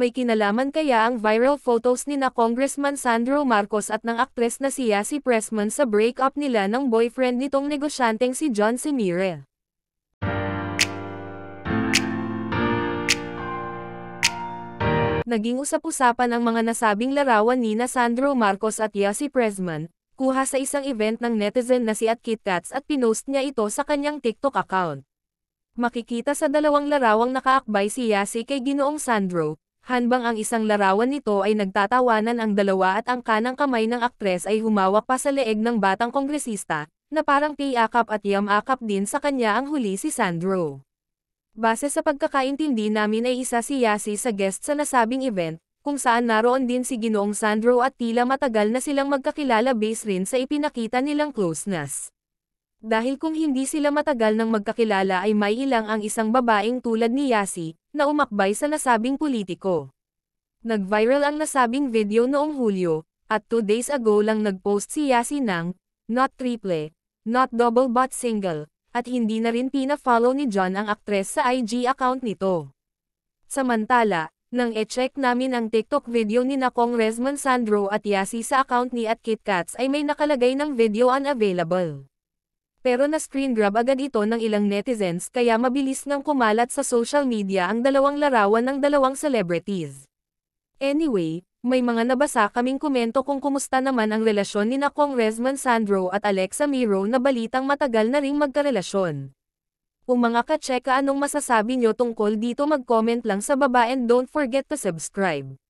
may kinalaman kaya ang viral photos ni na Congressman Sandro Marcos at ng aktres na si Yassi Pressman sa breakup nila ng boyfriend nitong negosyanteng si John Semirel. Naging usap-usapan ang mga nasabing larawan ni na Sandro Marcos at Yassi Pressman, kuha sa isang event ng netizen na si at KitKats at pinost niya ito sa kanyang TikTok account. Makikita sa dalawang larawang nakaakbay si Yasi kay Ginoong Sandro, Hanbang ang isang larawan nito ay nagtatawanan ang dalawa at ang kanang kamay ng aktres ay humawak pa sa leeg ng batang kongresista, na parang tiyakap at yamakap din sa kanya ang huli si Sandro. Base sa pagkakaintindi namin ay isa si Yasi sa guest sa nasabing event, kung saan naroon din si Ginoong Sandro at tila matagal na silang magkakilala base rin sa ipinakita nilang closeness. Dahil kung hindi sila matagal nang magkakilala ay may ilang ang isang babaeng tulad ni Yasi, na umakbay sa nasabing politiko. Nag-viral ang nasabing video noong Hulyo, at 2 days ago lang nag-post si Yasi ng, not triple, not double but single, at hindi na rin pina-follow ni John ang aktres sa IG account nito. Samantala, nang e-check namin ang TikTok video ni na Congressman Sandro at Yasi sa account ni at KitKats ay may nakalagay ng video unavailable. Pero na-screen grab agad ito ng ilang netizens kaya mabilis nang kumalat sa social media ang dalawang larawan ng dalawang celebrities. Anyway, may mga nabasa kaming komento kung kumusta naman ang relasyon ni na Congressman Sandro at Alexa Miro na balitang matagal na ring magkarelasyon. Kung mga ka kacheka anong masasabi nyo tungkol dito mag-comment lang sa baba and don't forget to subscribe.